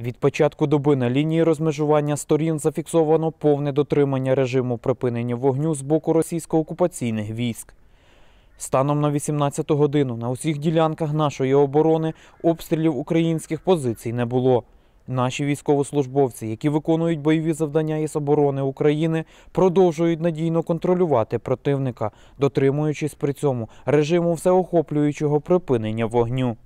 Від початку доби на лінії розмежування сторін зафіксовано повне дотримання режиму припинення вогню з боку російсько-окупаційних військ. Станом на 18 годину на усіх ділянках нашої оборони обстрілів українських позицій не було. Наші військовослужбовці, які виконують бойові завдання із оборони України, продовжують надійно контролювати противника, дотримуючись при цьому режиму всеохоплюючого припинення вогню.